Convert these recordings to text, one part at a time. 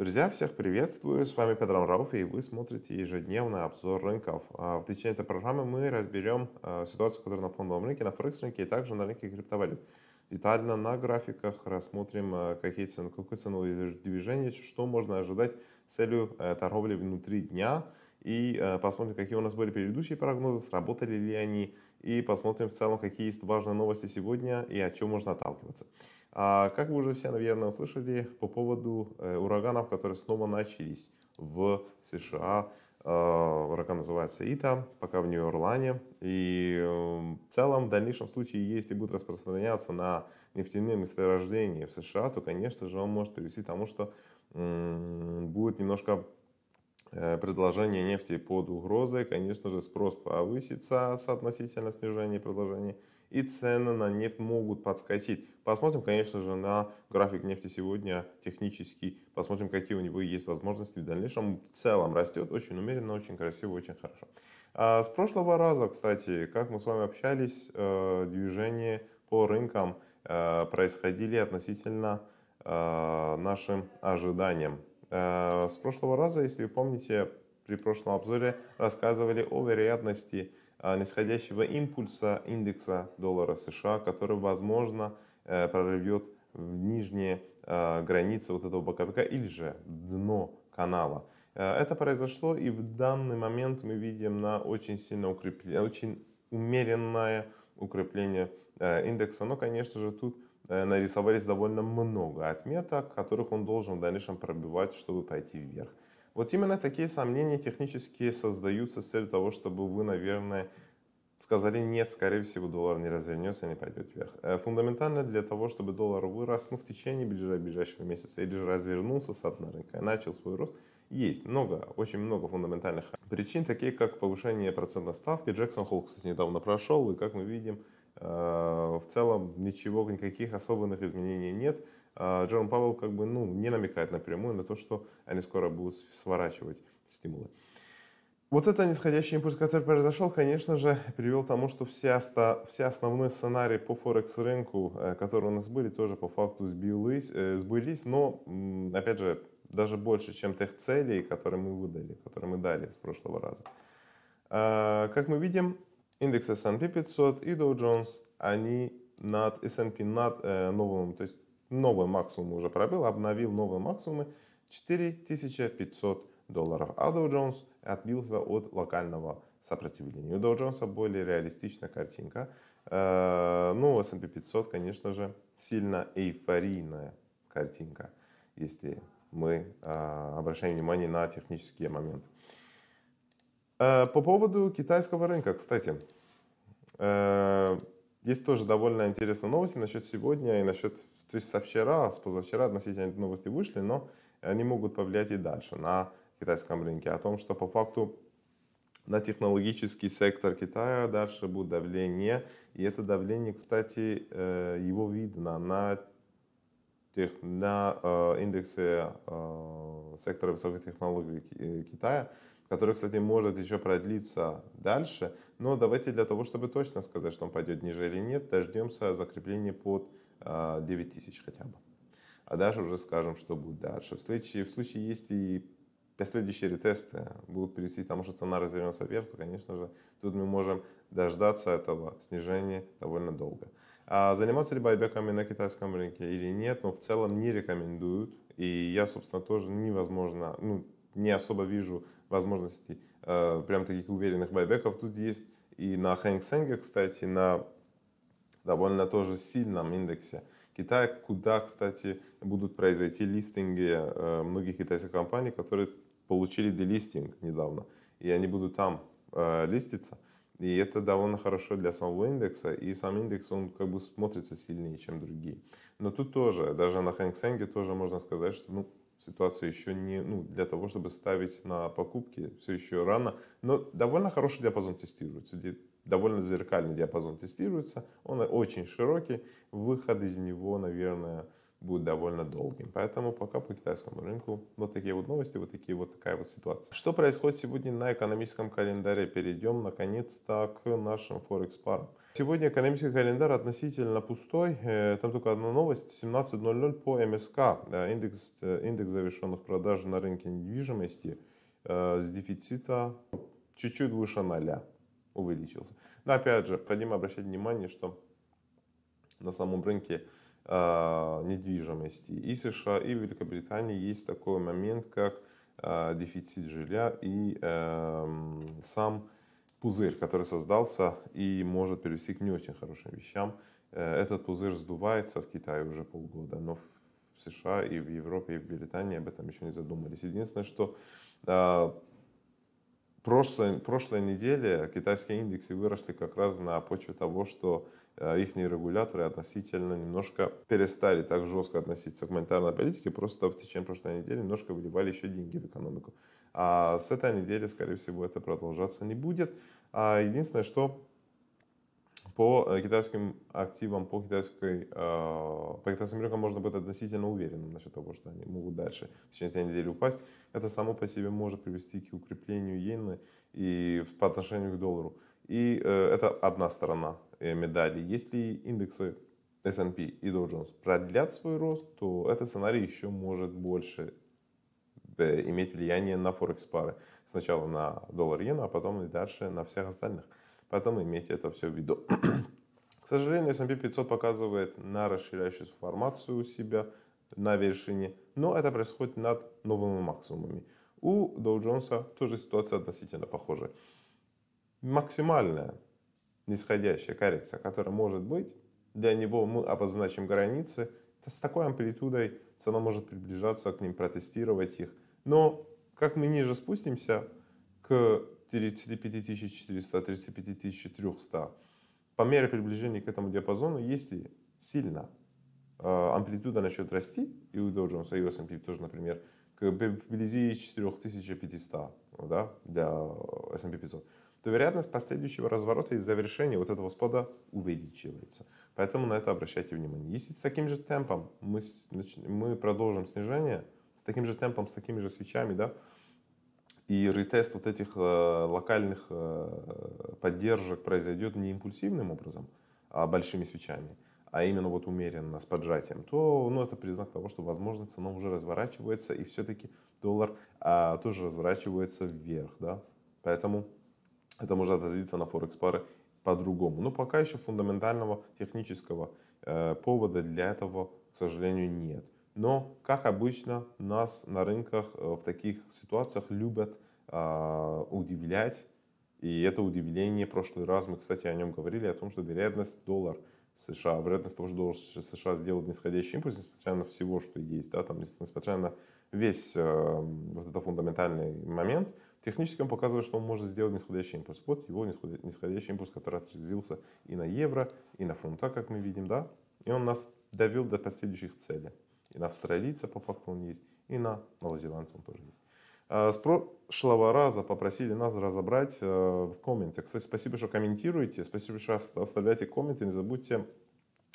Друзья, всех приветствую. С вами Петром Рауф, и вы смотрите ежедневный обзор рынков. А, в течение этой программы мы разберем а, ситуацию, которая на фондовом рынке, на форекс-рынке и также на рынке криптовалют. Детально на графиках рассмотрим, а, какие цены, какое ценовое движение, что можно ожидать с целью э, торговли внутри дня. И э, посмотрим, какие у нас были предыдущие прогнозы, сработали ли они. И посмотрим в целом, какие есть важные новости сегодня и о чем можно отталкиваться. А Как вы уже все, наверное, услышали по поводу э, ураганов, которые снова начались в США. А, ураган называется Ита, пока в Нью-Орлане. И эм, в целом, в дальнейшем случае, если будет распространяться на нефтяные месторождения в США, то, конечно же, он может привести к тому, что будет немножко э, предложение нефти под угрозой. Конечно же, спрос повысится соотносительно снижения предложения и цены на нефть могут подскочить. Посмотрим, конечно же, на график нефти сегодня технический, посмотрим, какие у него есть возможности в дальнейшем. В целом растет очень умеренно, очень красиво, очень хорошо. А с прошлого раза, кстати, как мы с вами общались, э, движения по рынкам э, происходили относительно э, нашим ожиданиям. С прошлого раза, если вы помните, при прошлом обзоре рассказывали о вероятности а, нисходящего импульса индекса доллара США, который, возможно, э, прорвет в нижние а, границы вот этого боковика или же дно канала. Э, это произошло и в данный момент мы видим на очень сильно укрепление, очень умеренное укрепление э, индекса. Но, конечно же, тут нарисовались довольно много отметок, которых он должен в дальнейшем пробивать, чтобы пойти вверх. Вот именно такие сомнения технические создаются с целью того, чтобы вы, наверное, сказали нет, скорее всего, доллар не развернется, не пойдет вверх. Э, фундаментально для того, чтобы доллар вырос ну, в течение ближайшего месяца или же развернулся с одного рынка, начал свой рост, есть много, очень много фундаментальных причин, такие как повышение процентной ставки. Джексон Холл, кстати, недавно прошел, и как мы видим, э, в целом ничего, никаких особенных изменений нет. А, Джером Павел как бы ну, не намекает напрямую на то, что они скоро будут сворачивать стимулы. Вот этот нисходящий импульс, который произошел, конечно же, привел к тому, что все, оста... все основные сценарии по Форекс-рынку, э, которые у нас были, тоже по факту сбылись, э, сбылись но, опять же, даже больше, чем тех целей, которые мы выдали, которые мы дали с прошлого раза. А, как мы видим, индекс S&P 500 и Dow Jones, они над S&P, над э, новым, то есть новый максимум уже пробил, обновил новые максимумы 4500 долларов. А Dow Jones отбился от локального сопротивления. У Dow Jones более реалистичная картинка. Э, ну, S&P 500, конечно же, сильно эйфорийная картинка, если мы э, обращаем внимание на технические моменты. Э, по поводу китайского рынка, кстати, есть тоже довольно интересная новость насчет сегодня и насчет то есть со вчера, с позавчера относительно эти новости вышли, но они могут повлиять и дальше на китайском рынке. О том, что по факту на технологический сектор Китая дальше будет давление. И это давление, кстати, э, его видно на, тех, на э, индексе э, сектора высоких технологий Китая, который, кстати, может еще продлиться дальше. Но давайте для того, чтобы точно сказать, что он пойдет ниже или нет, дождемся закрепления под 9 а, тысяч хотя бы. А дальше уже скажем, что будет дальше. В случае, в случае если последующие ретесты будут привести к тому, что цена развернется вверх, то, конечно же, тут мы можем дождаться этого снижения довольно долго. А заниматься ли байбеками на китайском рынке или нет, но в целом не рекомендуют. И я, собственно, тоже невозможно, ну, не особо вижу возможности э, прям таких уверенных байбеков. Тут есть и на Хэнк Сенге, кстати, на довольно тоже сильном индексе. Китай, куда, кстати, будут произойти листинги э, многих китайских компаний, которые получили делистинг недавно, и они будут там э, листиться. И это довольно хорошо для самого индекса, и сам индекс, он как бы смотрится сильнее, чем другие. Но тут тоже, даже на Хэнк Сэнге тоже можно сказать, что ну, ситуация еще не, ну, для того, чтобы ставить на покупки, все еще рано. Но довольно хороший диапазон тестируется, довольно зеркальный диапазон тестируется, он очень широкий, выход из него, наверное, будет довольно долгим. Поэтому пока по китайскому рынку вот такие вот новости, вот такие вот такая вот ситуация. Что происходит сегодня на экономическом календаре? Перейдем наконец-то к нашим форекс парам. Сегодня экономический календарь относительно пустой. Э, там только одна новость. 17.00 по МСК. Э, индекс, э, индекс завершенных продаж на рынке недвижимости с дефицита чуть-чуть выше 0 увеличился. Но опять же, необходимо обращать внимание, что на самом рынке э, недвижимости и США, и Великобритании есть такой момент, как э, дефицит жилья и э, сам пузырь, который создался и может привести к не очень хорошим вещам. Э, этот пузырь сдувается в Китае уже полгода, но в США и в Европе и в Британии об этом еще не задумались. Единственное, что а, прошлой, прошлой неделе китайские индексы выросли как раз на почве того, что э, их регуляторы относительно немножко перестали так жестко относиться к монетарной политике, просто в течение прошлой недели немножко выливали еще деньги в экономику. А с этой недели, скорее всего, это продолжаться не будет. А единственное, что по э, китайским активам, по, китайской, э, по китайским рынкам можно быть относительно уверенным насчет того, что они могут дальше в течение этой недели упасть. Это само по себе может привести к укреплению иены и по отношению к доллару. И э, это одна сторона медали. Если индексы S&P и Dow Jones продлят свой рост, то этот сценарий еще может больше иметь влияние на форекс пары. Сначала на доллар иена, а потом и дальше на всех остальных. Поэтому имейте это все в виду. К сожалению, S&P 500 показывает на расширяющуюся формацию у себя на вершине, но это происходит над новыми максимумами. У Dow Jones тоже ситуация относительно похожая. Максимальная нисходящая коррекция, которая может быть, для него мы обозначим границы, с такой амплитудой цена может приближаться к ним, протестировать их. Но как мы ниже спустимся к 35 435 300. По мере приближения к этому диапазону, если сильно э, амплитуда начнет расти, и у Dow Jones, и у S&P тоже, например, к вблизи 4500 да, для S&P 500, то вероятность последующего разворота и завершения вот этого спада увеличивается. Поэтому на это обращайте внимание. Если с таким же темпом мы, мы продолжим снижение, с таким же темпом, с такими же свечами, да, и ретест вот этих э, локальных э, поддержек произойдет не импульсивным образом, а большими свечами, а именно вот умеренно, с поджатием, то ну, это признак того, что, возможно, цена уже разворачивается, и все-таки доллар а, тоже разворачивается вверх. Да? Поэтому это может отразиться на форекс-пары по-другому. Но пока еще фундаментального технического э, повода для этого, к сожалению, нет. Но, как обычно, нас на рынках э, в таких ситуациях любят э, удивлять. И это удивление в прошлый раз, мы, кстати, о нем говорили, о том, что вероятность доллар США, вероятность того, что доллар США сделает нисходящий импульс, несмотря на всего, что есть, да, там, несмотря на весь э, вот этот фундаментальный момент, технически он показывает, что он может сделать нисходящий импульс. Вот его нисходящий импульс, который отразился и на евро, и на фунта, как мы видим, да, и он нас довел до последующих целей. И на австралийца по факту он есть, и на новозеландца он тоже есть. А, с прошлого раза попросили нас разобрать э, в комменте. Кстати, спасибо, что комментируете, спасибо, что оставляете комменты. Не забудьте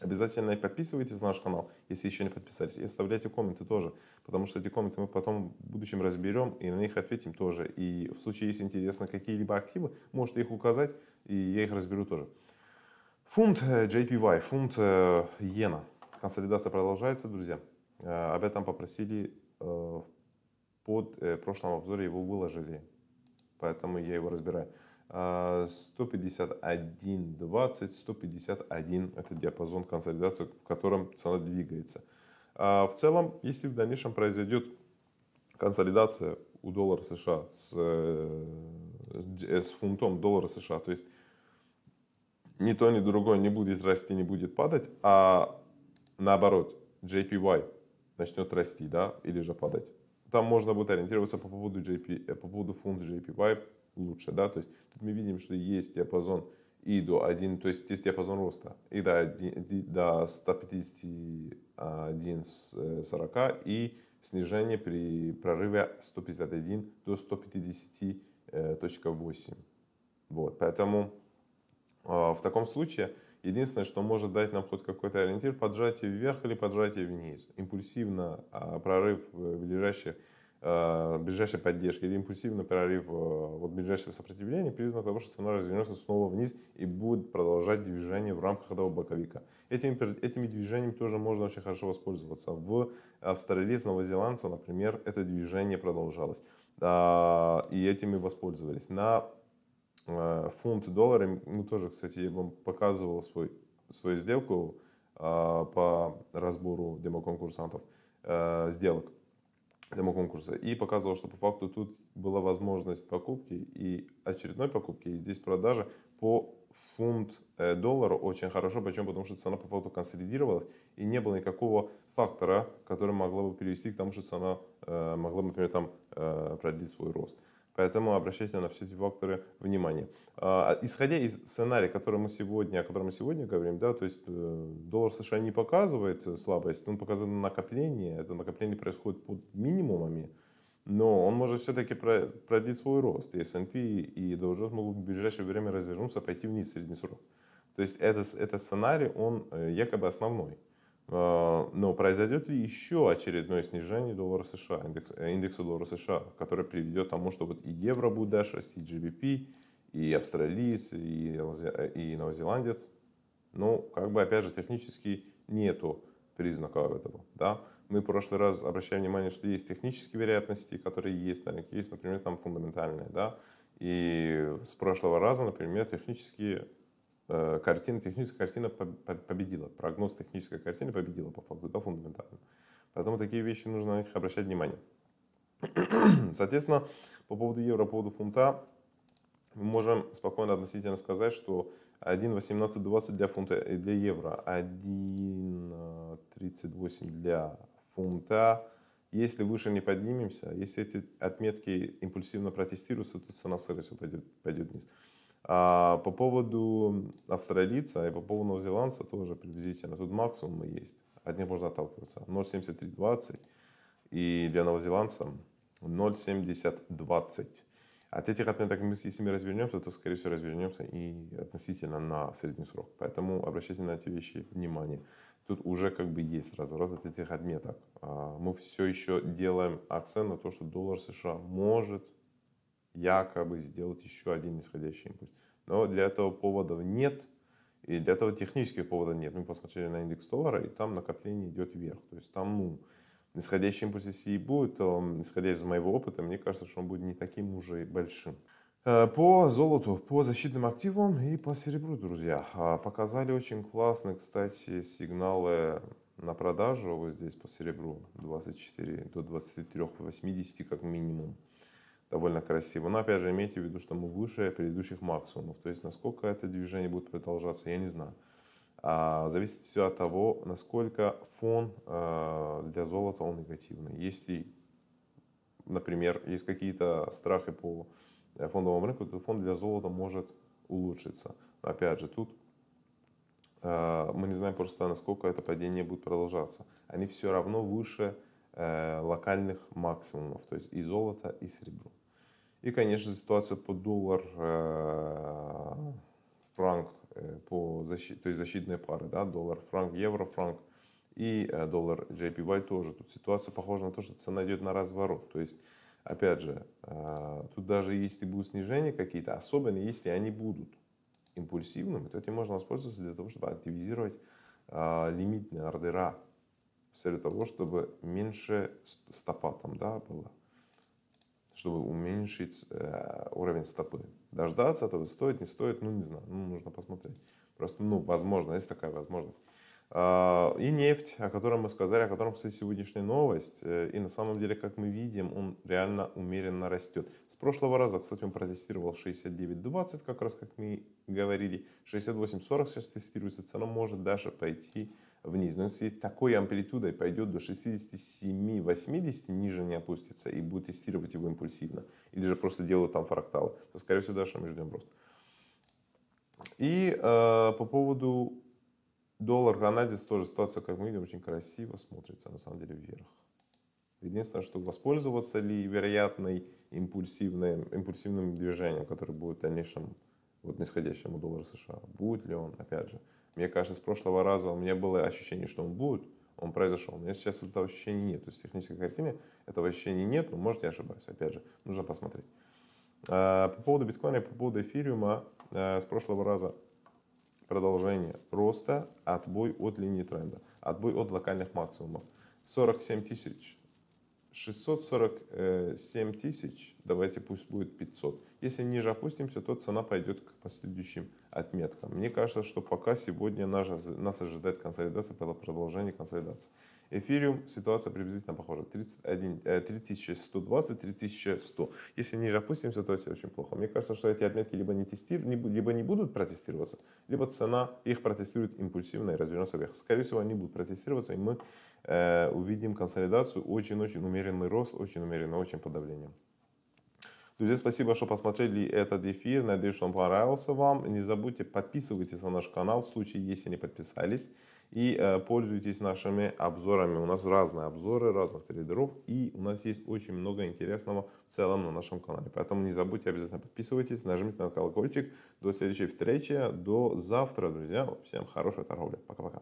Обязательно подписывайтесь на наш канал, если еще не подписались, и оставляйте комменты тоже, потому что эти комменты мы потом в будущем разберем и на них ответим тоже. И в случае, если интересно какие-либо активы, можете их указать, и я их разберу тоже. Фунт э, JPY, фунт э, иена. Консолидация продолжается, друзья. Э, об этом попросили э, под э, прошлом обзоре его выложили, поэтому я его разбираю. 151.20, 151 это диапазон консолидации, в котором цена двигается. В целом, если в дальнейшем произойдет консолидация у доллара США с, с фунтом доллара США, то есть ни то, ни другое не будет расти, не будет падать, а наоборот, JPY начнет расти, да, или же падать. Там можно будет ориентироваться по поводу, JP, э, по поводу фунта JPY лучше, да, то есть тут мы видим, что есть диапазон и до 1, то есть есть диапазон роста и до, 1, до 151,40 э, и снижение при прорыве 151 до 150.8. Э, вот, поэтому а, в таком случае Единственное, что может дать нам хоть какой-то ориентир, поджатие вверх или поджатие вниз. Импульсивно а, прорыв ближайшей, а, ближайшей поддержки или импульсивно прорыв а, вот, ближайшего сопротивления признак того, что цена развернется снова вниз и будет продолжать движение в рамках этого боковика. Этими этими движениями тоже можно очень хорошо воспользоваться. В австралийце, новозеландца, например, это движение продолжалось. И этими воспользовались. На Э, фунт доллары, ну тоже, кстати, я вам показывал свой, свою сделку э, по разбору демоконкурсантов э, сделок демоконкурса и показывал, что по факту тут была возможность покупки и очередной покупки, и здесь продажи по фунт доллару очень хорошо. Почему? Потому что цена по факту консолидировалась и не было никакого фактора, который могло бы привести к тому, что цена могла, бы, например, там Э, продлить свой рост. Поэтому обращайте на все эти факторы внимание. А, исходя из сценария, который мы сегодня, о котором мы сегодня говорим, да, то есть э, доллар США не показывает слабость, он показывает накопление. Это накопление происходит под минимумами, но он может все-таки продлить свой рост. И S&P и Dow Jones могут в ближайшее время развернуться, пойти вниз в средний срок. То есть этот, этот сценарий, он э, якобы основной. А, но произойдет ли еще очередное снижение доллара США, индекс, э, индекса доллара США, которое приведет к тому, что вот и евро будет дальше расти, и GBP, и австралиец, и, и новозеландец. Ну, как бы опять же технически нету признаков этого. Да? Мы в прошлый раз обращаем внимание, что есть технические вероятности, которые есть на рынке, есть, например, там фундаментальные. Да? И с прошлого раза, например, технические Э, картина, техническая картина победила, прогноз технической картины победила по факту, да, фундаментально. Поэтому такие вещи нужно на них обращать внимание. Соответственно, по поводу евро, по поводу фунта, мы можем спокойно относительно сказать, что 1.1820 для фунта и э, для евро, 1.38 э, для фунта. Если выше не поднимемся, если эти отметки импульсивно протестируются, то цена сырости пойдет, пойдет вниз. А по поводу австралийца и по поводу новозеландца тоже приблизительно. Тут максимумы есть. От них можно отталкиваться. 0,7320 и для новозеландца 0,7020. От этих отметок, мы, если мы развернемся, то, скорее всего, развернемся и относительно на средний срок. Поэтому обращайте на эти вещи внимание. Тут уже как бы есть разворот от этих отметок. А мы все еще делаем акцент на то, что доллар США может якобы сделать еще один нисходящий импульс. Но для этого поводов нет, и для этого технических поводов нет. Мы посмотрели на индекс доллара, и там накопление идет вверх. То есть там, ну, исходящий импульс, если и будет, то, исходя из моего опыта, мне кажется, что он будет не таким уже большим. Э, по золоту, по защитным активам и по серебру, друзья. А, показали очень классные, кстати, сигналы на продажу. Вот здесь по серебру 24 до 23,80 как минимум довольно красиво. Но опять же, имейте в виду, что мы выше предыдущих максимумов. То есть, насколько это движение будет продолжаться, я не знаю. А, зависит все от того, насколько фон а, для золота он негативный. Если, например, есть какие-то страхи по э, фондовому рынку, то фон для золота может улучшиться. Но опять же, тут а, мы не знаем просто, насколько это падение будет продолжаться. Они все равно выше локальных максимумов, то есть и золото, и серебро. И, конечно, ситуация по доллар, э, франк, э, по защит, то есть защитные пары, да, доллар, франк, евро, франк и э, доллар JPY тоже. Тут ситуация похожа на то, что цена идет на разворот. То есть, опять же, тут даже если будут снижения какие-то, особенно если они будут импульсивными, то этим можно воспользоваться для того, чтобы активизировать лимитные ордера, с целью того, чтобы меньше стопа там да, было чтобы уменьшить э, уровень стопы. Дождаться этого стоит, не стоит, ну не знаю, ну, нужно посмотреть. Просто, ну, возможно, есть такая возможность. Э, и нефть, о котором мы сказали, о котором, кстати, сегодняшняя новость. Э, и на самом деле, как мы видим, он реально умеренно растет. С прошлого раза, кстати, он протестировал 69.20, как раз как мы говорили. 68.40 сейчас тестируется, цена может даже пойти вниз. Но если такой амплитудой пойдет до 67-80, ниже не опустится и будет тестировать его импульсивно. Или же просто делают там фракталы. То, скорее всего, дальше мы ждем рост. И э, по поводу доллар канадец тоже ситуация, как мы видим, очень красиво смотрится на самом деле вверх. Единственное, что воспользоваться ли вероятной импульсивным, импульсивным движением, которое будет в дальнейшем вот нисходящему доллару США. Будет ли он, опять же. Мне кажется, с прошлого раза у меня было ощущение, что он будет, он произошел. У меня сейчас вот этого ощущения нет. То есть в технической картине этого ощущения нет, но может я ошибаюсь. Опять же, нужно посмотреть. А, по поводу биткоина и по поводу эфириума а, с прошлого раза продолжение роста, отбой от линии тренда, отбой от локальных максимумов. 47 тысяч 647 э, тысяч, давайте пусть будет 500. Если ниже опустимся, то цена пойдет к последующим отметкам. Мне кажется, что пока сегодня нас, нас ожидает консолидация, продолжение консолидации. Эфириум ситуация приблизительно похожа. 31, 3120, 3100. Если ниже опустимся, то это очень плохо. Мне кажется, что эти отметки либо не, тестир, либо не будут протестироваться, либо цена их протестирует импульсивно и развернется вверх. Скорее всего, они будут протестироваться, и мы Э, увидим консолидацию, очень-очень умеренный рост, очень умеренно, очень подавление. Друзья, спасибо, что посмотрели этот эфир. Надеюсь, что он понравился вам. Не забудьте подписывайтесь на наш канал в случае, если не подписались. И э, пользуйтесь нашими обзорами. У нас разные обзоры разных трейдеров. И у нас есть очень много интересного в целом на нашем канале. Поэтому не забудьте обязательно подписывайтесь, нажмите на колокольчик. До следующей встречи. До завтра, друзья. Всем хорошей торговли. Пока-пока.